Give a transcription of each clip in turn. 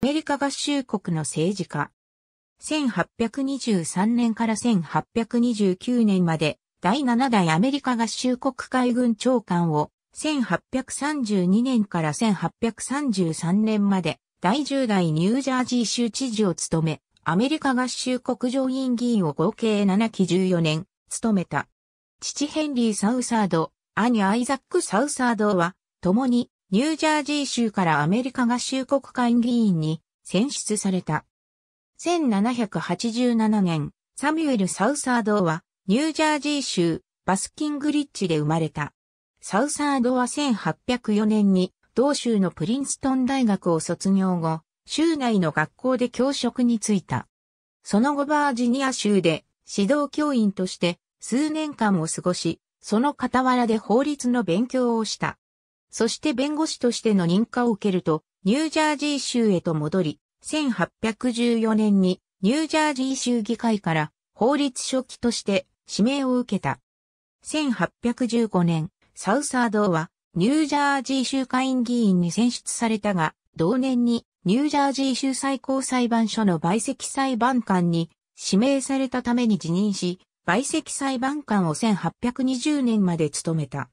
アメリカ合衆国の政治家。1823年から1829年まで第7代アメリカ合衆国海軍長官を1832年から1833年まで第10代ニュージャージー州知事を務め、アメリカ合衆国上院議員を合計7期14年務めた。父ヘンリー・サウサード、兄アイザック・サウサードは、共にニュージャージー州からアメリカ合衆国会議員に選出された。1787年、サミュエル・サウサードは、ニュージャージー州、バスキングリッチで生まれた。サウサードは1804年に、同州のプリンストン大学を卒業後、州内の学校で教職に就いた。その後バージニア州で指導教員として数年間を過ごし、その傍らで法律の勉強をした。そして弁護士としての認可を受けると、ニュージャージー州へと戻り、1814年にニュージャージー州議会から法律書記として指名を受けた。1815年、サウサードはニュージャージー州会員議員に選出されたが、同年にニュージャージー州最高裁判所の売席裁判官に指名されたために辞任し、売席裁判官を1820年まで務めた。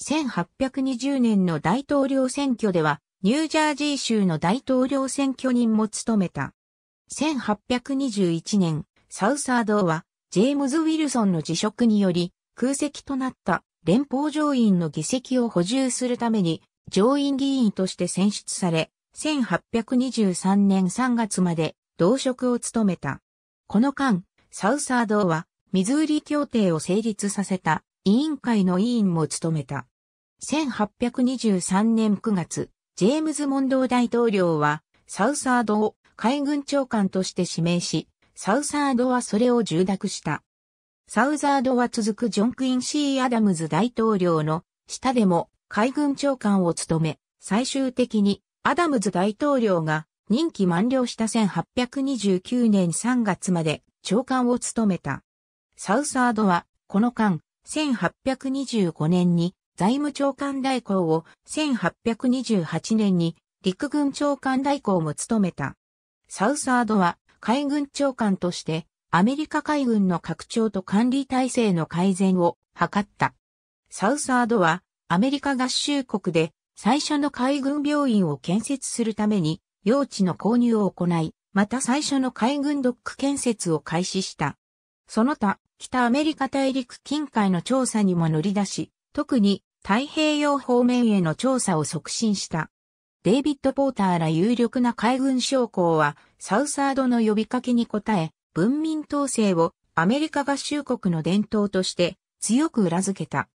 1820年の大統領選挙では、ニュージャージー州の大統領選挙人も務めた。1821年、サウサードは、ジェームズ・ウィルソンの辞職により、空席となった連邦上院の議席を補充するために、上院議員として選出され、1823年3月まで同職を務めた。この間、サウサードは、ミズーリ協定を成立させた委員会の委員も務めた。1823年9月、ジェームズ・モンドー大統領は、サウサードを海軍長官として指名し、サウサードはそれを受諾した。サウザードは続くジョン・クイン・シー・アダムズ大統領の下でも海軍長官を務め、最終的にアダムズ大統領が任期満了した1829年3月まで長官を務めた。サウサードはこの間1825年に財務長官代行を、1828年に陸軍長官代行も務めた。サウサードは海軍長官としてアメリカ海軍の拡張と管理体制の改善を図った。サウサードはアメリカ合衆国で最初の海軍病院を建設するために用地の購入を行い、また最初の海軍ドック建設を開始した。その他、北アメリカ大陸近海の調査にも乗り出し、特に太平洋方面への調査を促進した。デイビッド・ポーターら有力な海軍将校は、サウサードの呼びかけに応え、文民統制をアメリカ合衆国の伝統として強く裏付けた。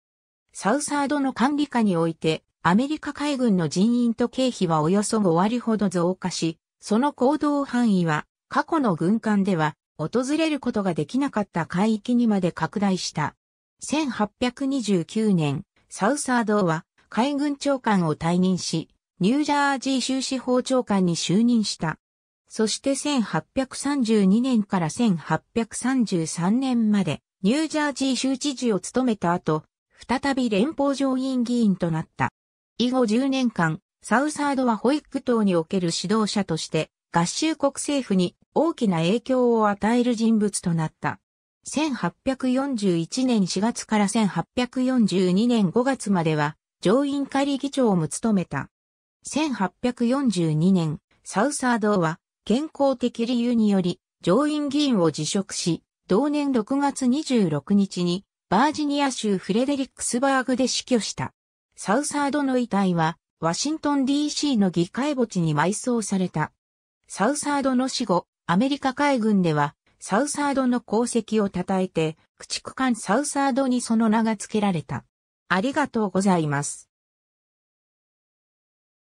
サウサードの管理下において、アメリカ海軍の人員と経費はおよそ5割ほど増加し、その行動範囲は過去の軍艦では訪れることができなかった海域にまで拡大した。1829年、サウサードは海軍長官を退任し、ニュージャージー州司法長官に就任した。そして1832年から1833年までニュージャージー州知事を務めた後、再び連邦上院議員となった。以後10年間、サウサードはホイック島における指導者として合衆国政府に大きな影響を与える人物となった。1841年4月から1842年5月までは上院仮議長も務めた。1842年、サウサードは健康的理由により上院議員を辞職し、同年6月26日にバージニア州フレデリックスバーグで死去した。サウサードの遺体はワシントン DC の議会墓地に埋葬された。サウサードの死後、アメリカ海軍では、サウサードの功績を称えて、駆逐艦サウサードにその名が付けられた。ありがとうございます。